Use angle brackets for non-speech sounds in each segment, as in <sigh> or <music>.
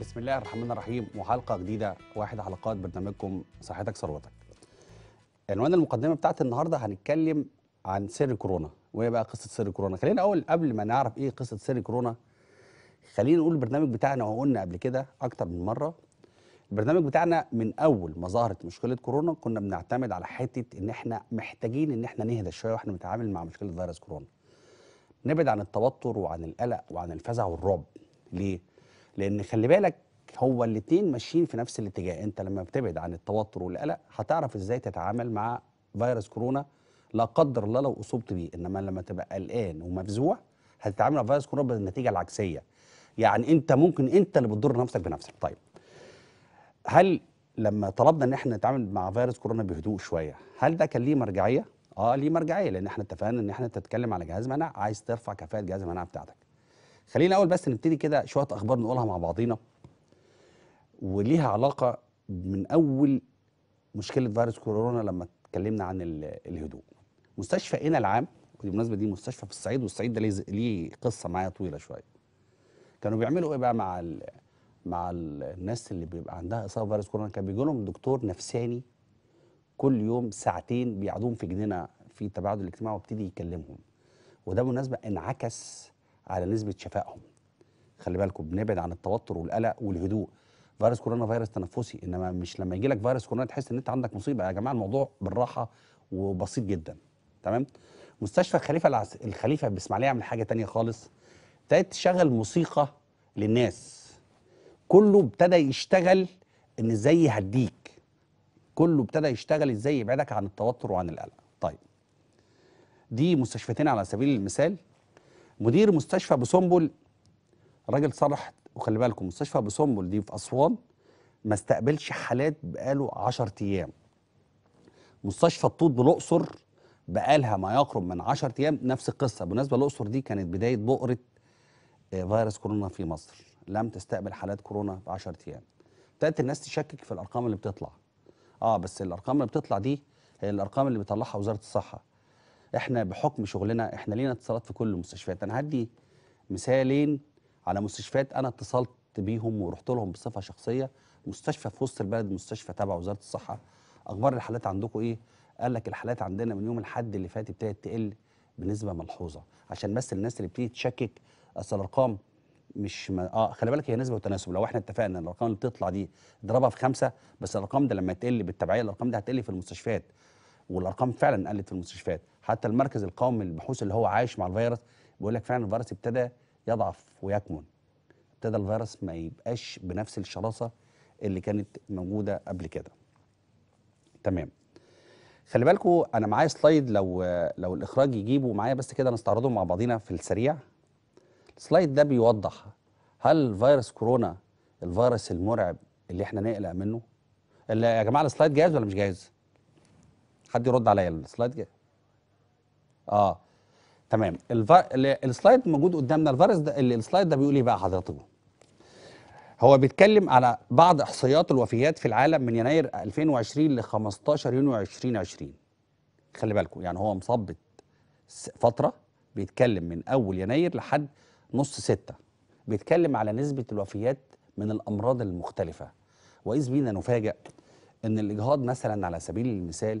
بسم الله الرحمن الرحيم وحلقه جديده واحد حلقات برنامجكم صحتك ثروتك. عنوان المقدمه بتاعت النهارده هنتكلم عن سر كورونا وهي بقى قصه سر كورونا خلينا اول قبل ما نعرف ايه قصه سر كورونا خلينا نقول البرنامج بتاعنا وقلنا قبل كده اكتر من مره البرنامج بتاعنا من اول ما ظهرت مشكله كورونا كنا بنعتمد على حته ان احنا محتاجين ان احنا نهدى شويه واحنا بنتعامل مع مشكله فيروس كورونا نبعد عن التوتر وعن القلق وعن الفزع والرعب ليه لان خلي بالك هو الاتنين ماشيين في نفس الاتجاه انت لما بتبعد عن التوتر والقلق هتعرف ازاي تتعامل مع فيروس كورونا لا قدر الله لو اصبت بيه انما لما تبقى قلقان ومفزوع هتتعامل مع فيروس كورونا بالنتيجه العكسيه يعني انت ممكن انت اللي بتضر نفسك بنفسك طيب هل لما طلبنا ان احنا نتعامل مع فيروس كورونا بهدوء شويه هل ده كان ليه مرجعيه اه ليه مرجعيه لان احنا اتفقنا ان احنا تتكلم على جهاز مناعه عايز ترفع كفاءه جهاز المناعه بتاعتك خلينا الاول بس نبتدي كده شويه اخبار نقولها مع بعضينا وليها علاقه من اول مشكله فيروس كورونا لما اتكلمنا عن الهدوء مستشفى قنا العام بالمناسبه دي مستشفى في الصعيد والصعيد ده ليه قصه معايا طويله شويه كانوا بيعملوا ايه بقى مع الـ مع الناس اللي بيبقى عندها اصابه فيروس كورونا كان بيجي لهم دكتور نفساني كل يوم ساعتين بيقعدوهم في جنينه في التباعد الاجتماعي وابتدي يكلمهم وده بالمناسبه انعكس على نسبه شفائهم خلي بالكم بنبعد عن التوتر والقلق والهدوء فيروس كورونا فيروس تنفسي انما مش لما يجي لك فيروس كورونا تحس ان انت عندك مصيبه يا جماعه الموضوع بالراحه وبسيط جدا تمام مستشفى الخليفه العس... الخليفه باسماعيليه عمل حاجه تانية خالص ابتدت تشغل موسيقى للناس كله ابتدى يشتغل ان ازاي يهديك كله ابتدى يشتغل ازاي يبعدك عن التوتر وعن القلق طيب دي مستشفيتين على سبيل المثال مدير مستشفى بسنبل راجل صرح وخلي بالكم مستشفى بسنبل دي في اسوان ما استقبلش حالات بقاله 10 ايام مستشفى الطوط بالاقصر بقالها ما يقرب من 10 ايام نفس القصه بالمناسبه الاقصر دي كانت بدايه بؤره آه، فيروس كورونا في مصر لم تستقبل حالات كورونا في 10 ايام ابتدت الناس تشكك في الارقام اللي بتطلع اه بس الارقام اللي بتطلع دي هي الارقام اللي بيطلعها وزاره الصحه احنا بحكم شغلنا احنا لينا اتصالات في كل المستشفيات انا هدي مثالين على مستشفيات انا اتصلت بيهم ورحت لهم بصفه شخصيه مستشفى في وسط البلد مستشفى تبع وزاره الصحه اخبار الحالات عندكم ايه قال لك الحالات عندنا من يوم الاحد اللي فات ابتدت تقل بنسبه ملحوظه عشان بس الناس اللي بتيجي تشكك اصل الارقام مش ما اه خلي بالك هي نسبه وتناسب لو احنا اتفقنا الارقام اللي بتطلع دي اضربها في خمسه بس الارقام ده لما تقل بالتبعيه الارقام ده هتقل في المستشفيات والارقام فعلا قلت في المستشفيات حتى المركز القومي للبحوث اللي هو عايش مع الفيروس بيقول لك فعلا الفيروس ابتدى يضعف ويكمن ابتدى الفيروس ما يبقاش بنفس الشراسه اللي كانت موجوده قبل كده تمام خلي بالكم انا معايا سلايد لو لو الاخراج يجيبه معايا بس كده نستعرضه مع بعضينا في السريع السلايد ده بيوضح هل فيروس كورونا الفيروس المرعب اللي احنا نقلق منه اللي يا جماعه السلايد جاهز ولا مش جاهز حد يرد عليا السلايد جاي اه تمام الفار... السلايد موجود قدامنا الفيروس ده السلايد ده بيقول ايه بقى حضرتك هو بيتكلم على بعض احصائيات الوفيات في العالم من يناير 2020 ل 15 يونيو 2020 خلي بالكم يعني هو مصبت فتره بيتكلم من اول يناير لحد نص ستة بيتكلم على نسبه الوفيات من الامراض المختلفه واذ بينا نفاجئ ان الاجهاض مثلا على سبيل المثال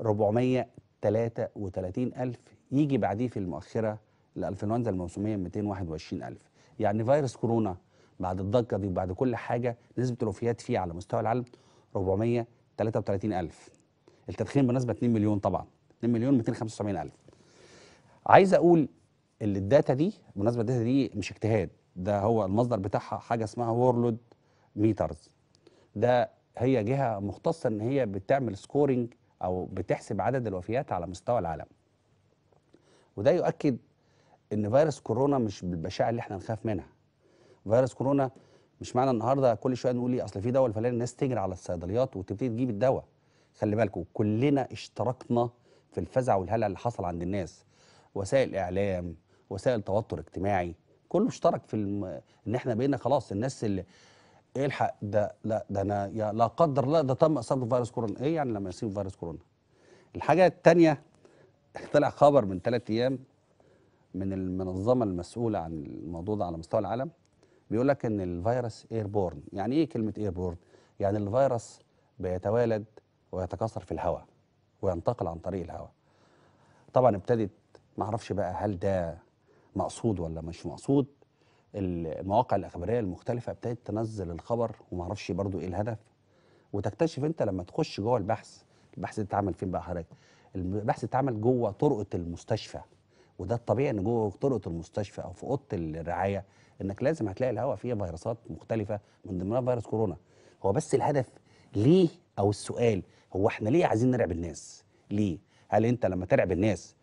433000 يجي بعديه في المؤخره الانفلونزا الموسميه 221000 يعني فيروس كورونا بعد الضجه دي وبعد كل حاجه نسبه الوفيات فيه على مستوى العالم 433000 التدخين بنسبه 2 مليون طبعا 2 مليون 275000 عايز اقول ان الداتا دي بالمناسبه الداتا دي مش اجتهاد ده هو المصدر بتاعها حاجه اسمها وورلود ميترز ده هي جهه مختصه ان هي بتعمل سكورنج أو بتحسب عدد الوفيات على مستوى العالم وده يؤكد ان فيروس كورونا مش بالبشاعه اللي احنا نخاف منها فيروس كورونا مش معنى النهارده كل شويه نقول ايه اصل في دواء الفلاني الناس تجري على الصيدليات وتبتدي تجيب الدواء خلي بالكم كلنا اشتركنا في الفزع والهلع اللي حصل عند الناس وسائل اعلام وسائل توتر اجتماعي كله اشترك في الم... ان احنا بقينا خلاص الناس اللي ايه الحق ده لا ده انا يا لا قدر لا ده تم اصابه بفيروس كورونا ايه يعني لما يصيب فيروس كورونا الحاجه الثانيه <laughs> طلع خبر من ثلاث ايام من المنظمه المسؤوله عن الموضوع ده على مستوى العالم بيقول لك ان الفيروس ايربورن يعني ايه كلمه ايربورن يعني الفيروس بيتوالد ويتكاثر في الهواء وينتقل عن طريق الهواء طبعا ابتدت معرفش بقى هل ده مقصود ولا مش مقصود المواقع الاخباريه المختلفه ابتدت تنزل الخبر وما اعرفش برضو ايه الهدف وتكتشف انت لما تخش جوه البحث البحث اتعمل فين بقى حضرتك البحث اتعمل جوه طرقه المستشفى وده الطبيعي ان جوه طرقه المستشفى او في اوضه الرعايه انك لازم هتلاقي الهواء فيها فيروسات مختلفه من ضمنها فيروس كورونا هو بس الهدف ليه او السؤال هو احنا ليه عايزين نرعب الناس ليه هل انت لما ترعب الناس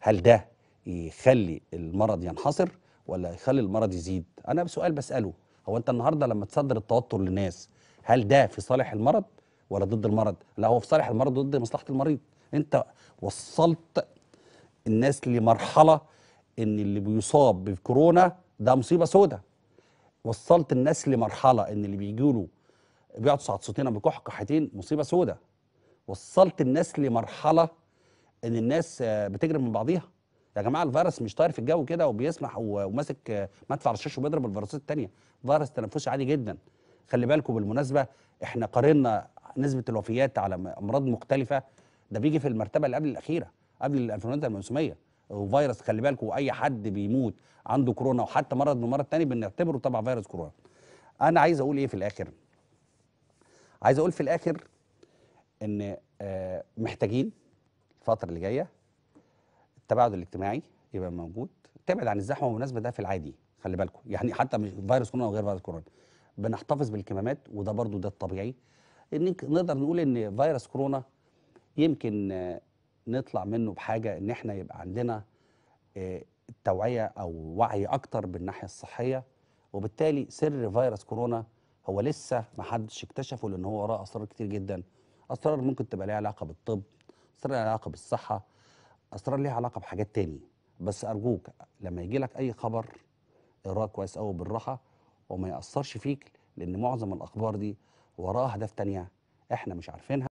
هل ده يخلي المرض ينحصر ولا يخلي المرض يزيد انا سؤال بساله هو انت النهارده لما تصدر التوتر للناس هل ده في صالح المرض ولا ضد المرض لا هو في صالح المرض ضد مصلحه المريض انت وصلت الناس لمرحله ان اللي بيصاب بالكورونا ده مصيبه سودة وصلت الناس لمرحله ان اللي بيجي له بيقعد او بكح كحتين مصيبه سودة وصلت الناس لمرحله ان الناس بتجري من بعضيها يا جماعه الفيروس مش طاير في الجو كده وبيسمح وماسك مدفع رشاش وبيضرب الفيروسات الثانيه فيروس تنفسي عادي جدا خلي بالكم بالمناسبه احنا قارنا نسبه الوفيات على امراض مختلفه ده بيجي في المرتبه اللي قبل الاخيره قبل الانفلونزا الموسميه وفيروس خلي بالكم اي حد بيموت عنده كورونا وحتى مرض من مرض تاني بنعتبره طبعا فيروس كورونا انا عايز اقول ايه في الاخر عايز اقول في الاخر ان آه، محتاجين الفتره اللي جايه التباعد الاجتماعي يبقى موجود تبعد عن الزحمه بالمناسبه ده في العادي خلي بالكم يعني حتى مش فيروس كورونا او غير فيروس كورونا بنحتفظ بالكمامات وده برضو ده الطبيعي ان نقدر نقول ان فيروس كورونا يمكن نطلع منه بحاجه ان احنا يبقى عندنا آه، توعيه او وعي اكتر بالناحيه الصحيه وبالتالي سر فيروس كورونا هو لسه ما حدش اكتشفه لان هو وراه اسرار كتير جدا اسرار ممكن تبقى ليها علاقه بالطب اسرار ليها علاقه بالصحه اسرار ليها علاقه بحاجات تاني بس ارجوك لما يجي لك اي خبر اقراه كويس قوي بالراحه وما ياثرش فيك لان معظم الاخبار دي وراها اهداف تانيه احنا مش عارفينها